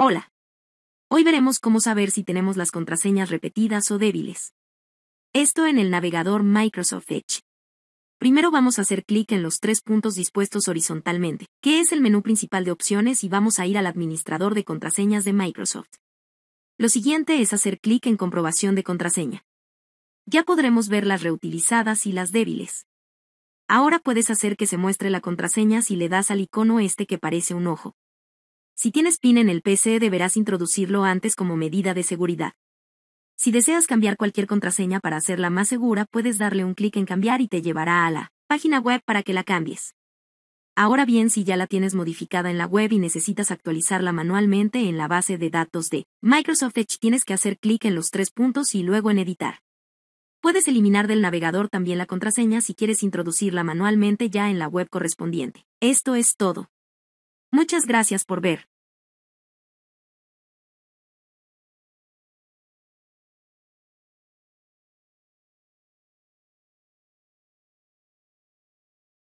Hola. Hoy veremos cómo saber si tenemos las contraseñas repetidas o débiles. Esto en el navegador Microsoft Edge. Primero vamos a hacer clic en los tres puntos dispuestos horizontalmente, que es el menú principal de opciones y vamos a ir al administrador de contraseñas de Microsoft. Lo siguiente es hacer clic en comprobación de contraseña. Ya podremos ver las reutilizadas y las débiles. Ahora puedes hacer que se muestre la contraseña si le das al icono este que parece un ojo. Si tienes PIN en el PC deberás introducirlo antes como medida de seguridad. Si deseas cambiar cualquier contraseña para hacerla más segura, puedes darle un clic en cambiar y te llevará a la página web para que la cambies. Ahora bien, si ya la tienes modificada en la web y necesitas actualizarla manualmente en la base de datos de Microsoft Edge, tienes que hacer clic en los tres puntos y luego en editar. Puedes eliminar del navegador también la contraseña si quieres introducirla manualmente ya en la web correspondiente. Esto es todo. Muchas gracias por ver.